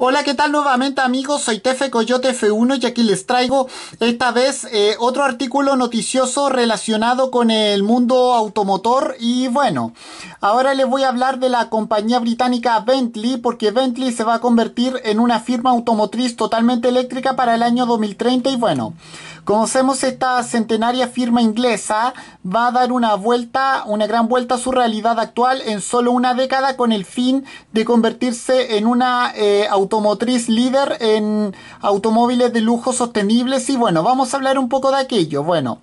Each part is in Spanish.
Hola, ¿qué tal nuevamente amigos? Soy Tefe Coyote F1 y aquí les traigo esta vez eh, otro artículo noticioso relacionado con el mundo automotor y bueno, ahora les voy a hablar de la compañía británica Bentley porque Bentley se va a convertir en una firma automotriz totalmente eléctrica para el año 2030 y bueno, conocemos esta centenaria firma inglesa, va a dar una vuelta, una gran vuelta a su realidad actual en solo una década con el fin de convertirse en una eh, automotriz líder en automóviles de lujo sostenibles y bueno, vamos a hablar un poco de aquello. Bueno,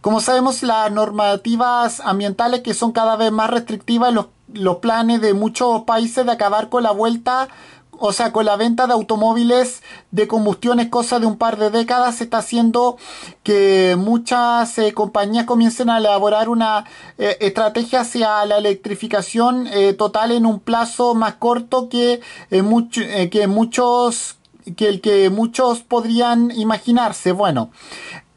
como sabemos las normativas ambientales que son cada vez más restrictivas, los, los planes de muchos países de acabar con la vuelta o sea, con la venta de automóviles de combustión es cosa de un par de décadas, se está haciendo que muchas eh, compañías comiencen a elaborar una eh, estrategia hacia la electrificación eh, total en un plazo más corto que, que muchos que el que muchos podrían imaginarse. Bueno,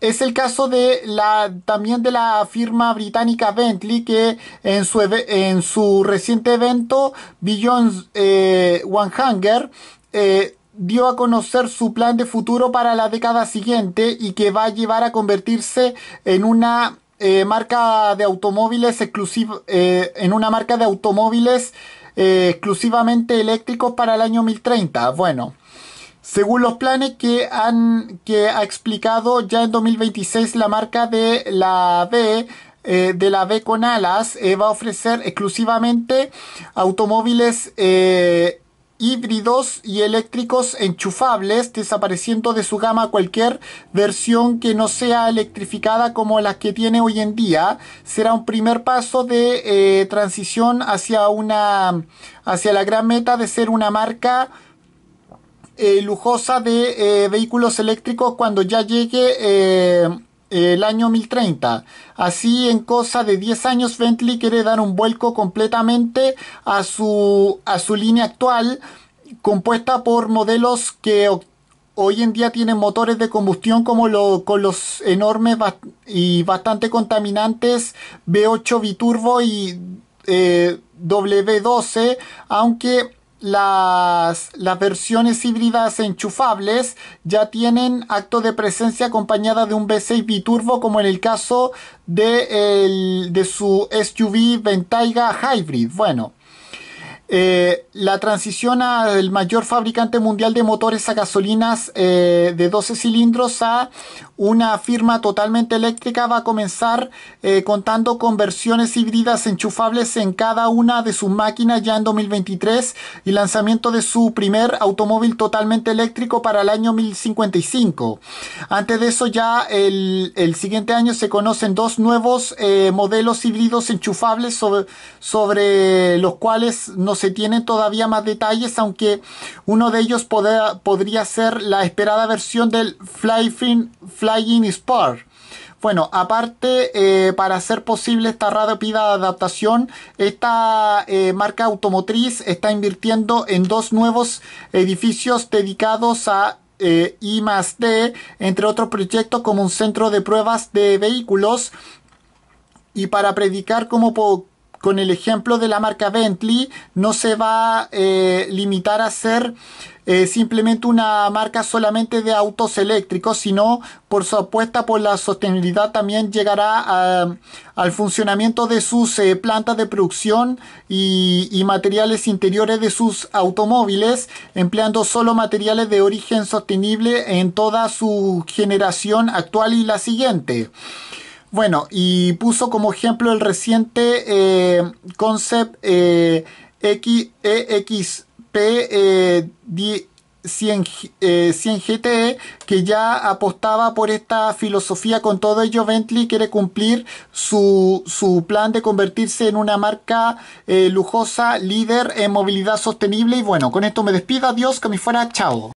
es el caso de la, también de la firma británica Bentley, que en su, en su reciente evento Beyond eh, One Hunger, eh, dio a conocer su plan de futuro para la década siguiente y que va a llevar a convertirse en una eh, marca de automóviles eh, en una marca de automóviles exclusivamente eléctricos para el año 2030. Bueno, según los planes que, han, que ha explicado ya en 2026 la marca de la B, eh, de la B con alas, eh, va a ofrecer exclusivamente automóviles eh, híbridos y eléctricos enchufables, desapareciendo de su gama cualquier versión que no sea electrificada como las que tiene hoy en día. Será un primer paso de transición hacia, una, hacia la gran meta de ser una marca eh, lujosa de eh, vehículos eléctricos cuando ya llegue eh, el año 1030. Así, en cosa de 10 años, Bentley quiere dar un vuelco completamente a su, a su línea actual, compuesta por modelos que hoy en día tienen motores de combustión como con los enormes y bastante contaminantes b 8 biturbo y W12, aunque las, versiones híbridas enchufables ya tienen acto de presencia acompañada de un V6 biturbo como en el caso de, el, de su SUV Ventaiga Hybrid. Bueno, eh, la transición al mayor fabricante mundial de motores a gasolinas eh, de 12 cilindros a una firma totalmente eléctrica va a comenzar eh, contando con versiones híbridas enchufables en cada una de sus máquinas ya en 2023 y lanzamiento de su primer automóvil totalmente eléctrico para el año 1055. Antes de eso ya el, el siguiente año se conocen dos nuevos modelos híbridos enchufables sobre, sobre los cuales no se tienen todavía más detalles, aunque uno de ellos podría ser la esperada versión del Flying, Flying Spar. Bueno, aparte, eh, para hacer posible esta rápida adaptación, esta eh, marca automotriz está invirtiendo en dos nuevos edificios dedicados a eh, I más D, entre otros proyectos como un centro de pruebas de vehículos y para predicar cómo, con el ejemplo de la marca Bentley, no se va a eh, limitar a ser eh, simplemente una marca solamente de autos eléctricos, sino por su apuesta por la sostenibilidad también llegará al funcionamiento de sus eh, plantas de producción y, y, materiales interiores de sus automóviles, empleando solo materiales de origen sostenible en toda su generación actual y la siguiente. Bueno, y puso como ejemplo el reciente eh, concept eh, EXP 100, GTE que ya apostaba por esta filosofía. Con todo ello, Bentley quiere cumplir su, su plan de convertirse en una marca eh, lujosa, líder en movilidad sostenible. Y bueno, con esto me despido. Adiós, que me fuera. Chao.